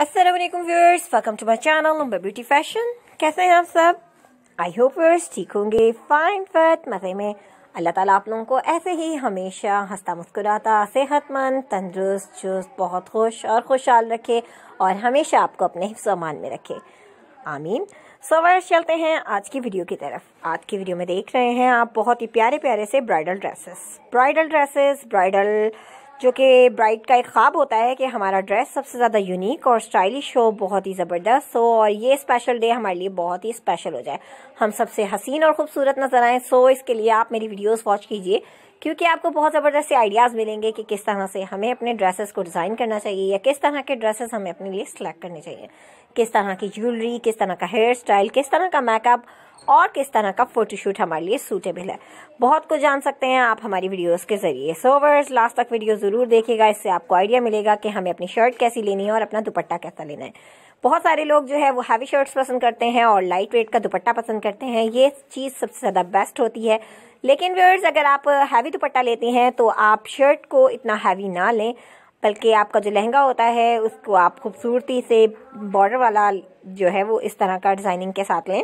Aslam viewers welcome to my channel उम्बा beauty fashion कैसे हैं आप सब आई होप व्यूअर्स ठीक होंगे फाइन फट मज़े में अल्लाह ताला आप लोगों को ऐसे ही हमेशा हंसता मुस्कुराता सेहतमंद तंदरुस्त चुस्त बहुत खुश और खुशहाल रखे और हमेशा आपको अपने हिफ्स अमान में रखे आमीन सो व्यूअर्स चलते हैं आज की वीडियो की तरफ आज की वीडियो में देख रहे हैं आप बहुत ही प्यारे प्यारे से bridal dresses bridal dresses bridal जो कि ब्राइड का एक ख्वाब होता है कि हमारा ड्रेस सबसे ज़्यादा यूनिक और स्टाइलिश हो बहुत ही ज़बरदस्त हो और ये स्पेशल डे हमारे लिए बहुत ही स्पेशल हो जाए हम सबसे हसीन और खूबसूरत नज़र आए सो इसके लिए आप मेरी वीडियोस वॉच कीजिए क्योंकि आपको बहुत ज़बरदस्त से आइडियाज़ मिलेंगे कि किस तरह से हमें अपने ड्रेसेस को डिज़ाइन करना चाहिए या किस तरह के ड्रेसेस हमें अपने लिए सिलेक्ट करने चाहिए किस तरह की ज्वेलरी किस तरह का हेयर स्टाइल किस तरह का मेकअप और किस तरह का फोटोशूट हमारे लिए सूटेबल है बहुत कुछ जान सकते हैं आप हमारी वीडियोस के जरिए सोवर्स लास्ट तक वीडियो ज़रूर देखिएगा इससे आपको आइडिया मिलेगा कि हमें अपनी शर्ट कैसी लेनी है और अपना दुपट्टा कैसा लेना है बहुत सारे लोग जो है वो हैवी शर्ट्स पसंद करते हैं और लाइट वेट का दुपट्टा पसंद करते हैं ये चीज़ सबसे ज़्यादा बेस्ट होती है लेकिन व्यवर्स अगर आप हैवी दुपट्टा लेते हैं तो आप शर्ट को इतना हैवी ना लें बल्कि आपका जो लहंगा होता है उसको आप खूबसूरती से बॉर्डर वाला जो है वो इस तरह का डिज़ाइनिंग के साथ लें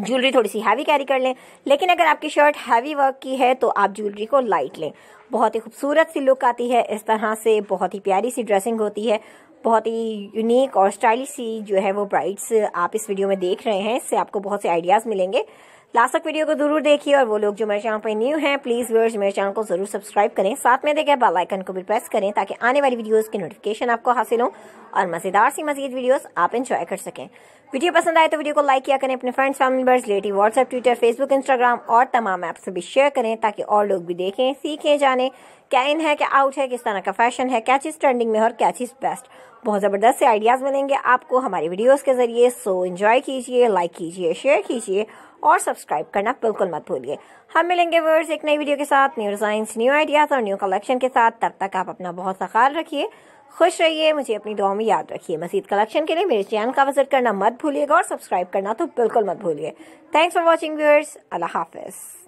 ज्वेलरी थोड़ी सी हैवी कैरी कर लें लेकिन अगर आपकी शर्ट हैवी वर्क की है तो आप ज्वेलरी को लाइट लें बहुत ही खूबसूरत सी लुक आती है इस तरह से बहुत ही प्यारी सी ड्रेसिंग होती है बहुत ही यूनिक और स्टाइलिश सी जो है वो ब्राइड्स आप इस वीडियो में देख रहे हैं इससे आपको बहुत से आइडियाज़ मिलेंगे लास्ट तक वीडियो को जरूर देखिए और वो लोग जो मेरे चैनल पर न्यू हैं प्लीज़ व्यूअर्स मेरे चैनल को जरूर सब्सक्राइब करें साथ में देखें बेल आइकन को भी प्रेस करें ताकि आने वाली वीडियोस की नोटिफिकेशन आपको हासिल हो और मज़ेदार सी मजीद वीडियोस आप एंजॉय कर सकें वीडियो पसंद आए तो वीडियो को लाइक किया करें अपने friends family members relative WhatsApp Twitter Facebook Instagram और तमाम से भी शेयर करें ताकि और लोग भी देखें सीखें जाने क्या इन है क्या आउट है किस तरह का फैशन है क्या चीज़ ट्रेंडिंग में और क्या चीज़ बेस्ट बहुत ज़बरदस्त से आइडियाज़ मिलेंगे आपको हमारी वीडियोज के ज़रिए सो इन्जॉय कीजिए लाइक कीजिए शेयर कीजिए और सब्सक्राइब करना बिल्कुल मत भूलिए हम मिलेंगे वर्ड्स एक नई वीडियो के साथ न्यू डिजाइन न्यू आइडियाज़ और न्यू कलेक्शन के साथ तब तक आप अपना बहुत सा ख्याल रखिए खुश रहिए मुझे अपनी दुआ में याद रखिए मजीद कलेक्शन के लिए मेरे चैनल का विजिट करना मत भूलिएगा और सब्सक्राइब करना तो बिल्कुल मत भूलिए थैंक्स फॉर वॉचिंग व्यूअर्स अल्लाह हाफिज़